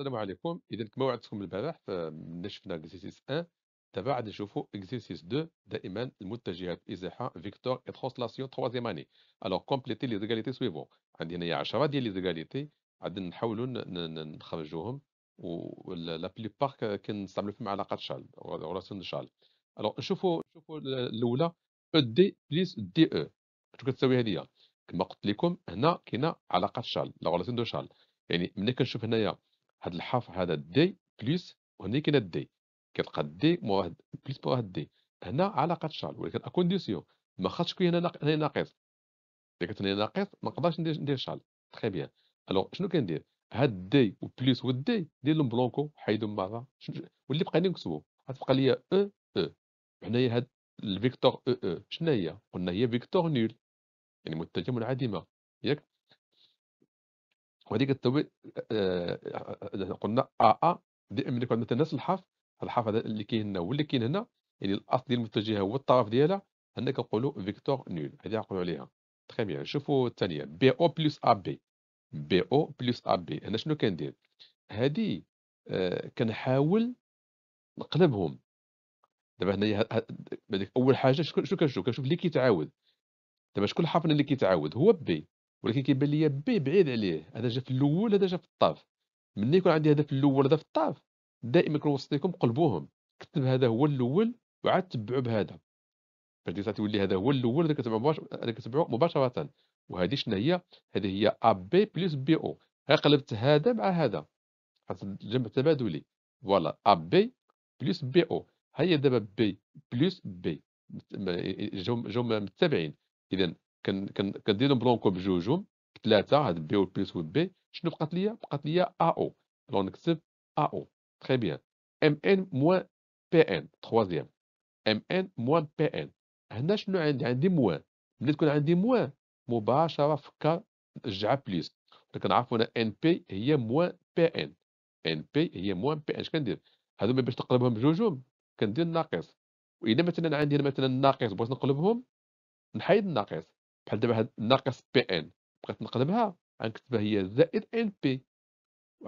السلام عليكم اذا كما وعدتكم البارح فملي شفنا اكزيسيس 1 دابا غادي نشوفوا اكزيسيس 2 دائما المتجهات ازاحه فيكتور اي ترانسلاسيون 3 اني الوغ كومبليتي لي زيغاليتي سويفون عندي هنايا 10 ديال لي زيغاليتي غادي نحاولوا نخرجوهم و لا بليبار كنستعملوا فيهم علاقات شال غولاسيون شال الوغ نشوفوا نشوفوا الاولى او دي بليس دي او شنو كتساوي هذه كما قلت لكم هنا كاينه علاقه شال لا غولاسيون دو شال يعني ملي كنشوف هنايا هاد الحرف هذا دي بلس وهنا كاين دي كتلقى دي مو بلس مو دي هنا علاقه شال ولكن اكونديسيون ما خاصش يكون هنا هنا ناقص إذا كنت هنا ناقص ما نقدرش ندير ندير تخي بيان الوغ شنو كندير هاد دي وبليس والدي دير لهم بلونكو حيدهم برا واللي بقى لي نكتبو غتبقى لي او e, او e. هنايا هاد الفيكتور او او شنو هي قلنا هي فيكتور نول يعني متجه منعدمه ياك وهذيك التوي آه، آه، آه، قلنا ا ا ملي كنا الناس الحرف الحرف هذا اللي كاين هنا واللي كاين هنا يعني الاصل ديال المتجهه هو الطرف ديالها هنا كنقولوا فيكتور نول هذه نقولوا عليها تخي بيان شوفوا الثانيه بي او بلس ا بي بي او بلس ا بي انا شنو كندير هذه آه كنحاول نقلبهم دابا هنايا اول حاجه شنو كنشوف كنشوف اللي كيتعاود دابا شكون الحرف اللي كيتعاود هو بي ولكن كيبان ليا بي بعيد عليه هذا جا في الاول هذا جا في الطاف ملي يكون عندي هذا في الاول هذا في الطاف دائما كنوصي لكم قلبوهم كتب هذا هو الاول وعاد تبعوا بهذا فهمتي تولي هذا هو الاول هذا كتبعوا مباشره وهذه شنو هي هذه هي ا بي بلس بي او ها قلبت هذا مع هذا حتى الجمع التبادلي فوالا ا بي بلس بي او هيا دابا بي بلس بي جاو متابعين متبعين اذا كنديرهم برونكو بجوجهم بثلاثه هاد بي و بي شنو بقات ليا بقات ليا ا او دونك نكتب ا او تري بيان ام ان موان بي ان تخوازيام ام ان موان بي ان هنا شنو عندي عندي موان ملي تكون عندي موان مباشره فكر رجع بليس كنعرفوا ان ان بي هي موان بي ان ان بي هي موان بي ان اش كندير هذوما باش نقلبهم بجوجهم كندير ناقص واذا مثلا عندي مثلا ناقص بغيت نقلبهم نحيد الناقص بحال دابا هاد ناقص بي ان بغيت نقلبها غنكتبها هي زائد ان بي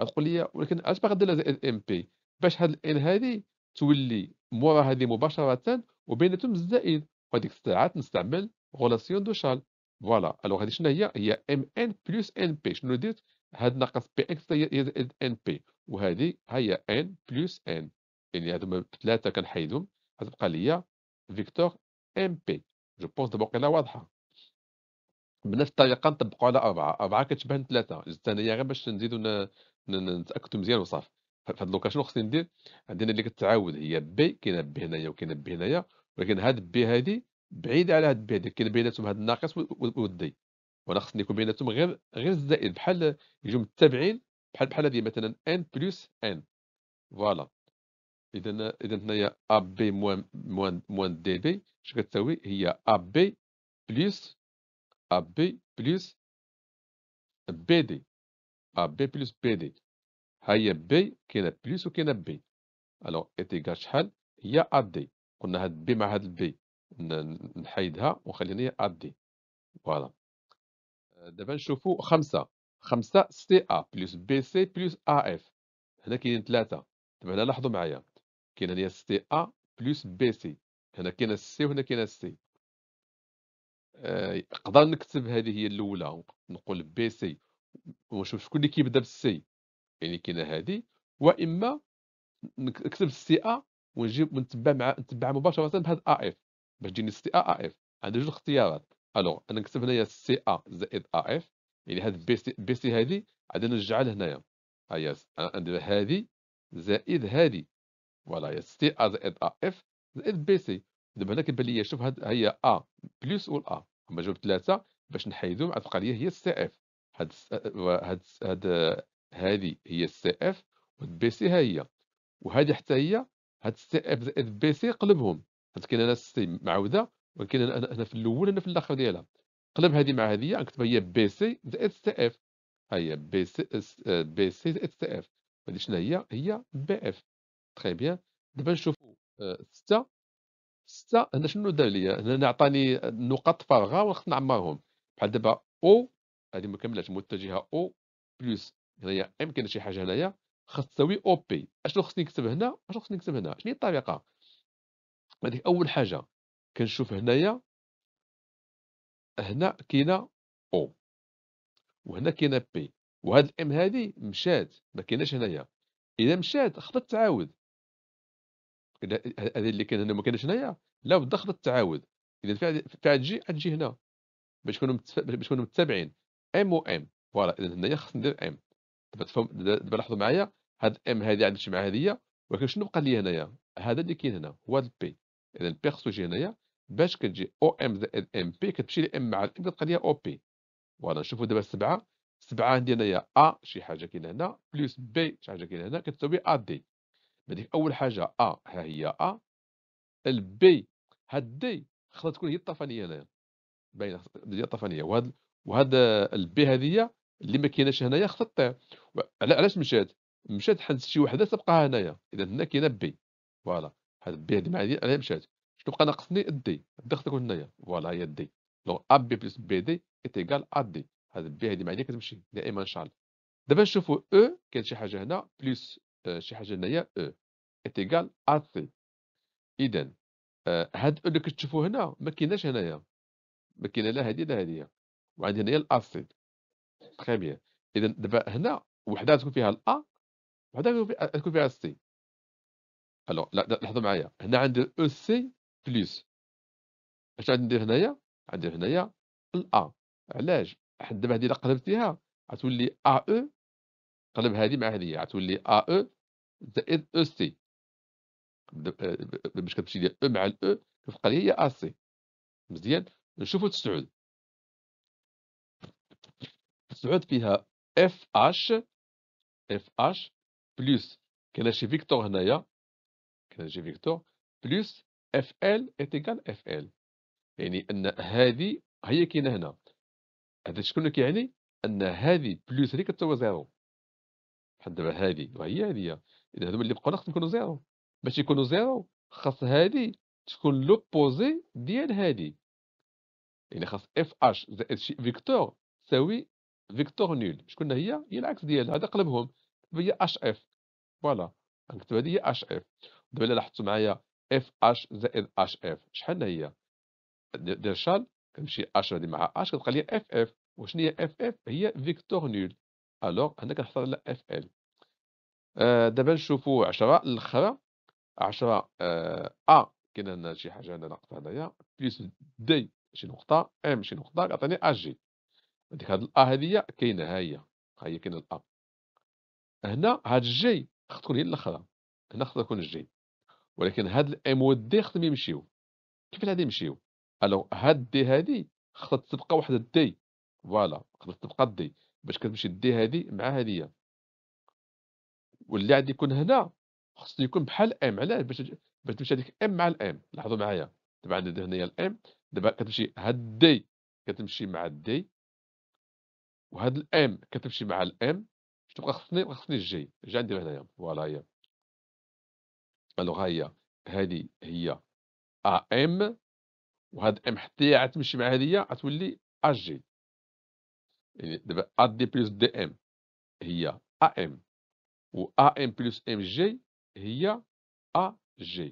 غتقول لي ولكن علاش باغي دير زائد ان بي باش هاد الان هادي تولي مورا هادي مباشره وبيناتهم الزائد وهاديك الساعه نستعمل غولاسيون دو شال فوالا الوغ هادي شنو هي هي ام ان بلس ان بي شنو درت هاد ناقص بي اكس هي زائد ان بي وهادي ها هي ان بلس ان يعني هادو ثلاثه كنحيدهم غتبقى ليا فيكتور ام بي جو بونس دابا واضحه بنفس الطريقه نطبقوا على اربعه اربعه كتشبه ثلاثه الثانيه غير باش نزيدو نتاكدوا مزيان وصافي فهاد هاد شنو خصني ندير عندنا اللي كتعاود هي بي كاينه بي هنايا وكاينه بي هنايا ولكن هاد بي هادي بعيده على هاد بي هادي كاين بيناتهم هاد الناقص والدي وانا خصني يكون بيناتهم غير غير الزائد بحال يجوا متبعين بحال بحال هادي مثلا ان بلس ان فوالا اذا اذا هنايا ا بي موان موان موان دي بي شنو كتساوي هي ا بي بلس AB بلس BD AB بلس BD هي B كاينة بلس وكاينة B الوغ إت شحال هي AD قلنا هاد B مع هاد البي نحيدها ونخلينا هي AD فوالا دابا نشوفو خمسة خمسة CA ا بلس بي سي ا اف هنا كاينين ثلاثة دابا هنا لاحظوا معايا كاين هنا CA ا بلس بي سي هنا كاين السي وهنا كاين السي نقدر آه، نكتب هذه هي الاولى نقول بي سي ونشوف شكون اللي كيبدا بالسي يعني كاينه هذه واما نكتب السي ا ونجيب ونتبع مع نتبع مباشره بهذا ا اف باش تجيني السي ا ا اف عندي جوج اختيارات الوغ انا نكتب هنايا السي ا زائد ا اف يعني هذا بي سي بي سي هذه غادي نجعل هنايا ها آه، هي عندي هذه زائد هذه فوالا يا سي ا زائد ا اف زائد بي سي دابا هنا كيبان لي شوف هاد هي ا بلس و ا هما جاوب ثلاثه باش نحيدو مع تبقى لي هي السي اف هاد هاد هاد هادي هي السي اف وهاد بي سي ها هي وهادي حتى هي هاد السي اف زائد بي سي قلبهم حيت كاين هنا السي معوده ولكن انا هنا في الاول هنا في الاخر ديالها قلب هادي مع هادي نكتبها هي بي سي زائد سي اف ها هي بي سي بي سي زائد سي اف هادي شنو هي هي بي اف تري بيان دابا نشوفوا آه، 6 سته هنا شنو دار ليا هنا عطاني نقط فارغه وخصني نعمرهم بحال دابا او هذه ما كملاتش متجهه او بلس هنايا ام كاين شي حاجه هنايا خاص تساوي او بي اشنو خصني نكتب هنا اشنو خصني نكتب هنا شنو هي الطريقه هذيك اول حاجه كنشوف هنايا هنا كاينه او وهنا كاينه بي وهاد الام هذه مشات ما كايناش هنايا اذا مشات خطات تعاود هذه اللي كان هنا ما كانش هنايا لا بد التعاود اذا فيها تجي غتجي هنا باش نكونوا باش تكونوا متابعين ام و ام فوالا اذا هنايا خاص ندير ام دابا تفهم دابا لاحظوا معايا هاد ام هذه عندك مع هذه ولكن شنو بقى لي هنايا هذا اللي كاين هنا هو هاد البي اذا البي خصو يجي هنايا باش كتجي او ام زائد ام بي كتمشي لام مع الام كتبقى لي او بي فوالا نشوفوا دابا السبعه سبعة عندي هنايا ا شي حاجه كاينه هنا بلوس بي شي حاجه كاينه هنا كتساوي ا دي هذيك اول حاجه ا ها هي ا البي هاد دي خاصها تكون هي الطفانيه هنايا باينه هي الطفانيه وهذا وهذا البي هذه اللي ما كايناش هنايا خاصها تطير علاش مشات مشات حد شي وحده تبقى هنايا اذا هنا كاينه بي فوالا هاد بي هذه معايا علاه مشات شنو بقى ناقصني الدي الدي خاصها تكون هنايا فوالا هي الدي دونك ا بي بلس بي دي ايتيكال ا دي هاد بي هذه معايا كتمشي دائما ان شاء الله دابا نشوفوا او e، كاين شي حاجه هنا بلس آه، شي حاجه هنايا او ات ا ار سي اذا آه، هاد او اللي كتشوفوا هنا ما كايناش هنايا ما كاينه لا هادي لا هادي وعندي هنايا الار سي تخي بيان اذا دابا هنا وحده تكون فيها الا وحده تكون فيها سي الو لاحظوا معايا هنا عندي او سي بلس اش غادي ندير هنايا عندي هنايا الا علاش حد دابا هذه الا قلبتيها غتولي ا او قلب هذه مع هذه غتولي ا او زائد e او آه، سي آه، باش كتمشي ديال او e مع الاو e، كتبقى لي هي ا سي مزيان نشوفو تسعود تسعود فيها اف اش اف اش بلس كاين شي فيكتور هنايا كاين شي فيكتور بلس اف ال اتيكال اف ال يعني ان هذه هي كاينه هنا هذا شكون كيعني ان هذه بلس هذه كتساوي زيرو بحال دابا هذه وهي هذه اذا هذوما اللي بقاو خصهم يكونوا زيرو باش يكونوا زيرو خاص هادي تكون لوبوزي ديال هادي يعني خاص اف اش زائد شي فيكتور تساوي فيكتور نول شكون هي هي العكس ديالها هذا قلبهم هي اش اف فوالا نكتب هذه هي اش اف دابا الا لاحظتوا معايا اف اش زائد اش اف شحال هي دير شال كنمشي اش هذه مع اش كتبقى لي اف اف وشنو هي اف اف هي فيكتور نول الوغ هنا كنحصل على اف ال آه، دابا نشوفو عشرة الخرا عشرة آه، ا كاين عندنا شي حاجه هنا ناقصه هنايا بليس دي شي نقطه ام شي نقطه كتعطيني ا جي هاديك هاد الا هادي كاينه هاهي هاهي كاينه الا هنا هاد الجي خاص تكون هي الاخرى هنا خاص تكون الجي ولكن هاد الام والدي خاصهم يمشيو كيف هادي يمشيو الو هاد دي هادي خاصها تبقى واحد الدي فوالا خاصها تبقى الدي باش كتمشي الدي هادي مع هادي واللي عندي يكون هنا خصني يكون بحال ام علاش باش باش تمشي هذيك ام مع الام لاحظوا معايا دابا عندنا هنايا الام دابا كتمشي هاد دي كتمشي مع دي وهاد الام كتمشي مع الام تبقى خصني بقى خصني الجي جا عندي هنايا فوالا هي الوغ هي هادي هي ا ام وهاد ام حتى هي تمشي مع هادي غتولي اجي يعني دابا ا دي بلس دي ام هي ا ام و AM بلس جي هي AG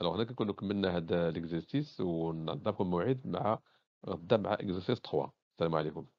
الوغ هنا كنكونو كملنا هذا ليكزيرسيس ونعطيكم موعد مع غدا مع اكزرسيس 3 السلام عليكم